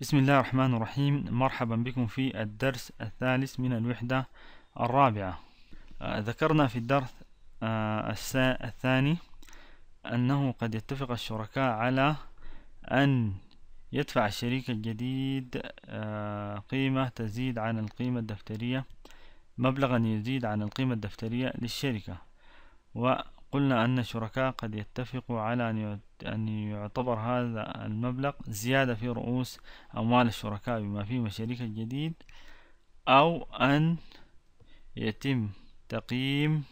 بسم الله الرحمن الرحيم مرحبا بكم في الدرس الثالث من الوحدة الرابعة آه، ذكرنا في الدرس آه، الثاني أنه قد يتفق الشركاء على أن يدفع الشريك الجديد آه، قيمة تزيد عن القيمة الدفترية مبلغا يزيد عن القيمة الدفترية للشركة قلنا أن الشركاء قد يتفقوا على أن يعتبر هذا المبلغ زيادة في رؤوس أموال الشركاء بما فيهم الشريك الجديد أو أن يتم تقييم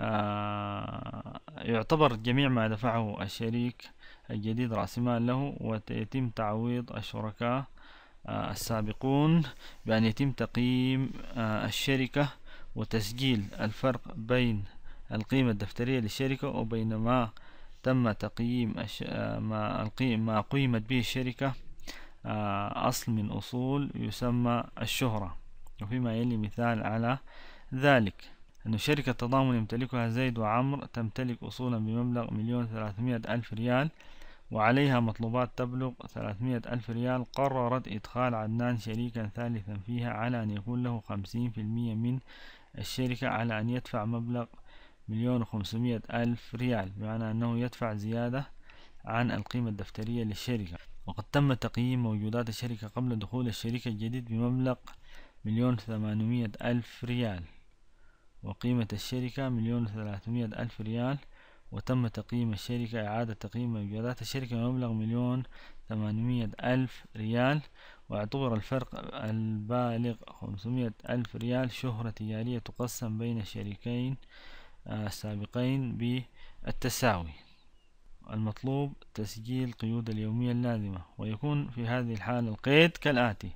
آه، يعتبر جميع ما دفعه الشريك الجديد رأس مال له ويتم تعويض الشركاء آه، السابقون بأن يتم تقييم آه، الشركة وتسجيل الفرق بين القيمة الدفترية للشركة وبينما تم تقييم ما القيم ما قيمت به الشركة آه، أصل من أصول يسمى الشهرة وفيما يلي مثال على ذلك أن شركة تضامن يمتلكها زيد وعمر تمتلك أصولا بمبلغ مليون ثلاثمائة ألف ريال وعليها مطلوبات تبلغ ثلاثمائة ألف ريال قررت إدخال عدنان شريكا ثالثا فيها على أن يكون له خمسين في المية من الشركة على أن يدفع مبلغ مليون وخمسمائة ألف ريال بمعنى أنه يدفع زيادة عن القيمة الدفترية للشركة وقد تم تقييم موجودات الشركة قبل دخول الشركة الجديد بمبلغ مليون ثمانمية ألف ريال وقيمة الشركة مليون وثلاثمائة ألف ريال وتم تقييم الشركة إعادة تقييم موجودات الشركة بمبلغ مليون ثمانمية ألف ريال واعتبر الفرق البالغ خمسمية ألف ريال شهرة تجارية تقسم بين الشركين السابقين بالتساوي المطلوب تسجيل قيود اليومية اللازمة ويكون في هذه الحالة القيد كالآتي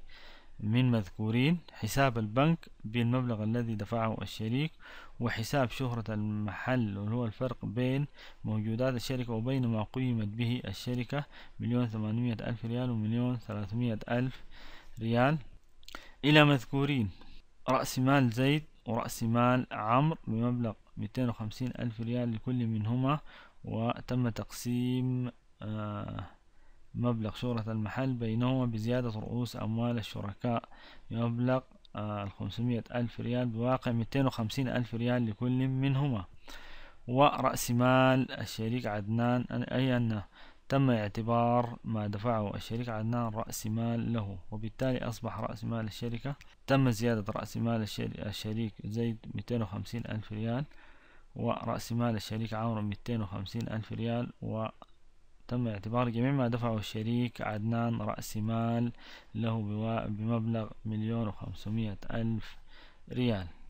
من مذكورين حساب البنك بالمبلغ الذي دفعه الشريك وحساب شهرة المحل وهو الفرق بين موجودات الشركة وبين ما قيمت به الشركة مليون ثمانمية ألف ريال ومليون ثلاثمية ألف ريال إلى مذكورين رأس مال زيد ورأس مال عمرو بمبلغ 250 ألف ريال لكل منهما وتم تقسيم آه، مبلغ شهرة المحل بينهما بزيادة رؤوس أموال الشركاء بمبلغ الخمسمية آه، ألف ريال بواقع ميتين وخمسين ألف ريال لكل منهما ورأس مال الشريك عدنان أي أن تم اعتبار ما دفعه الشريك عدنان رأس مال له وبالتالي أصبح رأس مال الشركة تم زيادة رأس مال الشريك زيد 250 ألف ريال ورأس مال الشريك عمرو 250 ألف ريال وتم اعتبار جميع ما دفعه الشريك عدنان رأس مال له بمبلغ مليون وخمسمائة ألف ريال